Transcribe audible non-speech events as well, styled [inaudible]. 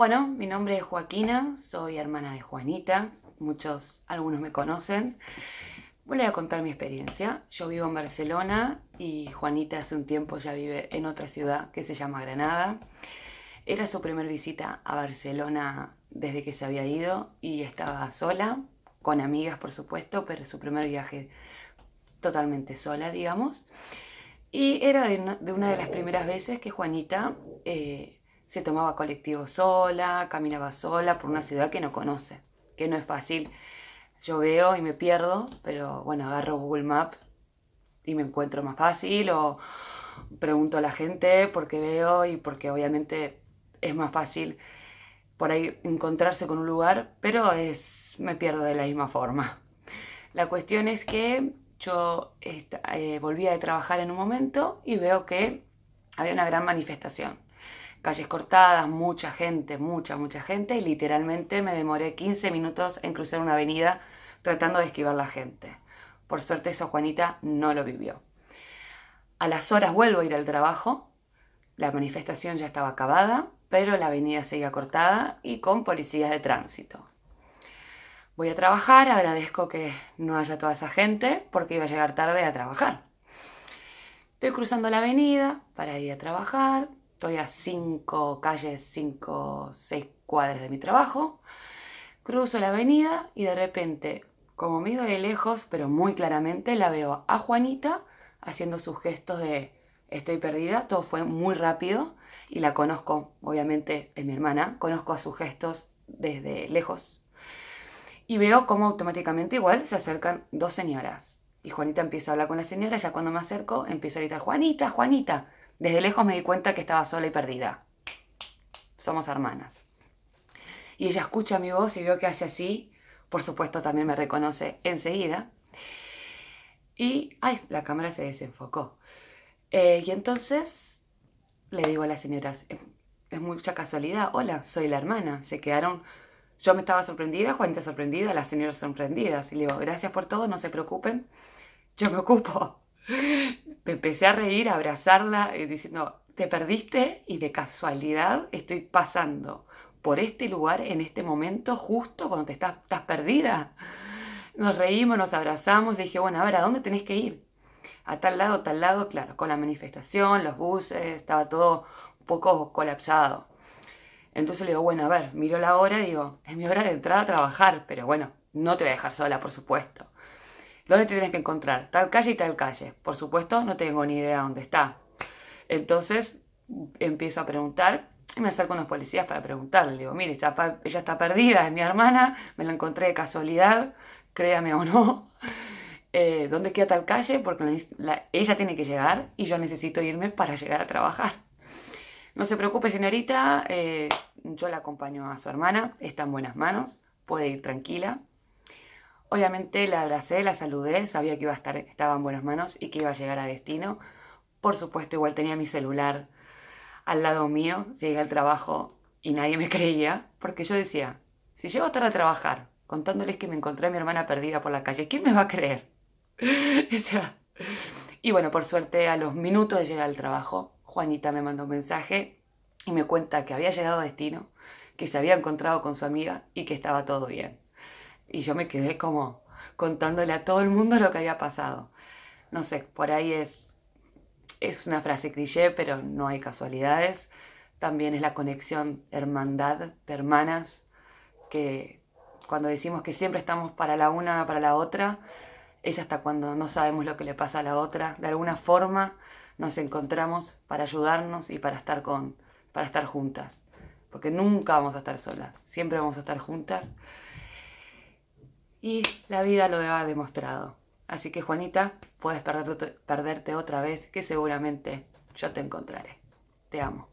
Bueno, mi nombre es Joaquina, soy hermana de Juanita, muchos, algunos me conocen. Voy a contar mi experiencia. Yo vivo en Barcelona y Juanita hace un tiempo ya vive en otra ciudad que se llama Granada. Era su primer visita a Barcelona desde que se había ido y estaba sola, con amigas por supuesto, pero su primer viaje totalmente sola, digamos. Y era de una de las primeras veces que Juanita eh, se tomaba colectivo sola, caminaba sola por una ciudad que no conoce, que no es fácil. Yo veo y me pierdo, pero bueno, agarro Google Maps y me encuentro más fácil o pregunto a la gente porque veo y porque obviamente es más fácil por ahí encontrarse con un lugar, pero es me pierdo de la misma forma. La cuestión es que yo eh, volvía de trabajar en un momento y veo que había una gran manifestación calles cortadas, mucha gente, mucha, mucha gente, y literalmente me demoré 15 minutos en cruzar una avenida tratando de esquivar la gente. Por suerte eso Juanita no lo vivió. A las horas vuelvo a ir al trabajo, la manifestación ya estaba acabada, pero la avenida seguía cortada y con policías de tránsito. Voy a trabajar, agradezco que no haya toda esa gente porque iba a llegar tarde a trabajar. Estoy cruzando la avenida para ir a trabajar, Estoy a cinco calles, cinco, seis cuadras de mi trabajo. Cruzo la avenida y de repente, como me de lejos, pero muy claramente, la veo a Juanita haciendo sus gestos de estoy perdida. Todo fue muy rápido y la conozco, obviamente es mi hermana, conozco a sus gestos desde lejos. Y veo cómo automáticamente igual se acercan dos señoras. Y Juanita empieza a hablar con la señora, ya cuando me acerco empiezo a gritar, Juanita, Juanita. Desde lejos me di cuenta que estaba sola y perdida. Somos hermanas. Y ella escucha mi voz y veo que hace así. Por supuesto, también me reconoce enseguida. Y, ay, la cámara se desenfocó. Eh, y entonces le digo a las señoras, es mucha casualidad, hola, soy la hermana. Se quedaron yo me estaba sorprendida, Juanita sorprendida, las señoras sorprendidas. Y le digo, gracias por todo, no se preocupen, yo me ocupo empecé a reír, a abrazarla, eh, diciendo, te perdiste y de casualidad estoy pasando por este lugar en este momento justo cuando te estás, estás perdida. Nos reímos, nos abrazamos, dije, bueno, a ver, ¿a dónde tenés que ir? A tal lado, tal lado, claro, con la manifestación, los buses, estaba todo un poco colapsado. Entonces le digo, bueno, a ver, miro la hora y digo, es mi hora de entrar a trabajar, pero bueno, no te voy a dejar sola, por supuesto. ¿Dónde te tienes que encontrar? Tal calle y tal calle. Por supuesto, no tengo ni idea dónde está. Entonces empiezo a preguntar y me acerco a los policías para preguntarle. digo, mire, ella está perdida, es mi hermana, me la encontré de casualidad, créame o no. [laughs] Eh, ¿Dónde queda tal calle? Porque ella tiene que llegar y yo necesito irme para llegar a trabajar. No se preocupe, señorita, eh, yo la acompaño a su hermana, está en buenas manos, puede ir tranquila. Obviamente la abracé, la saludé, sabía que iba a estar, estaba en buenas manos y que iba a llegar a destino. Por supuesto, igual tenía mi celular al lado mío, llegué al trabajo y nadie me [laughs] creía, porque yo decía, si llego a tarde a trabajar contándoles que me encontré a mi hermana perdida por la calle, ¿quién me va a creer? [laughs] y bueno, por suerte a los minutos de llegar al trabajo, Juanita me mandó un mensaje y me cuenta que había llegado a destino, que se había encontrado con su amiga y que estaba todo bien. Y yo me quedé como contándole a todo el mundo lo que había pasado. No sé, por ahí es, es una frase cliché, pero no hay casualidades. También es la conexión hermandad de hermanas, que cuando decimos que siempre estamos para la una, para la otra, es hasta cuando no sabemos lo que le pasa a la otra. De alguna forma nos encontramos para ayudarnos y para estar con, para estar juntas. Porque nunca vamos a estar solas, siempre vamos a estar juntas y la vida lo ha demostrado. Así que Juanita, puedes perderte, otra vez que seguramente yo te encontraré. Te amo.